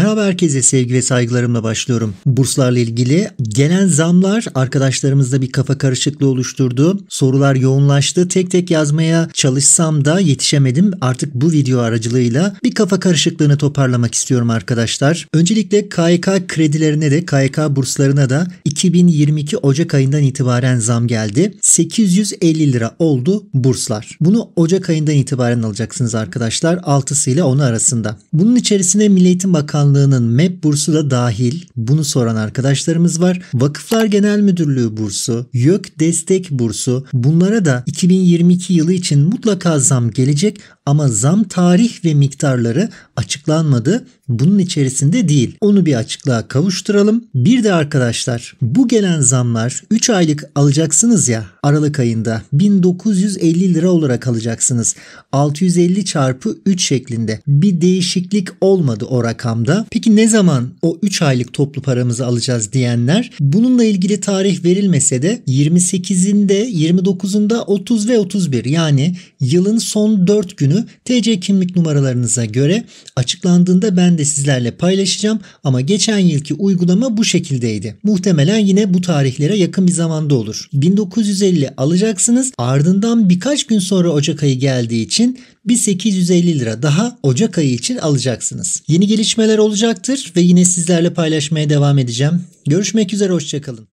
Merhaba herkese sevgi ve saygılarımla başlıyorum. Burslarla ilgili gelen zamlar arkadaşlarımızda bir kafa karışıklığı oluşturdu. Sorular yoğunlaştı. Tek tek yazmaya çalışsam da yetişemedim. Artık bu video aracılığıyla bir kafa karışıklığını toparlamak istiyorum arkadaşlar. Öncelikle KYK kredilerine de KYK burslarına da 2022 Ocak ayından itibaren zam geldi. 850 lira oldu burslar. Bunu Ocak ayından itibaren alacaksınız arkadaşlar. 6'sı ile 10'u arasında. Bunun içerisine Milli Eğitim Bakanlığı Bakanlığı'nın MEP bursu da dahil bunu soran arkadaşlarımız var. Vakıflar Genel Müdürlüğü bursu, YÖK Destek bursu bunlara da 2022 yılı için mutlaka zam gelecek ama zam tarih ve miktarları açıklanmadı. Bunun içerisinde değil. Onu bir açıklığa kavuşturalım. Bir de arkadaşlar bu gelen zamlar 3 aylık alacaksınız ya Aralık ayında 1950 lira olarak alacaksınız. 650 çarpı 3 şeklinde. Bir değişiklik olmadı o rakamda. Peki ne zaman o 3 aylık toplu paramızı alacağız diyenler bununla ilgili tarih verilmese de 28'inde, 29'unda, 30 ve 31 yani yılın son 4 günü TC kimlik numaralarınıza göre açıklandığında ben de sizlerle paylaşacağım ama geçen yılki uygulama bu şekildeydi. Muhtemelen yine bu tarihlere yakın bir zamanda olur. 1950 alacaksınız ardından birkaç gün sonra Ocak ayı geldiği için 1850 lira daha Ocak ayı için alacaksınız. Yeni gelişmeler olacaktır ve yine sizlerle paylaşmaya devam edeceğim. Görüşmek üzere hoşçakalın.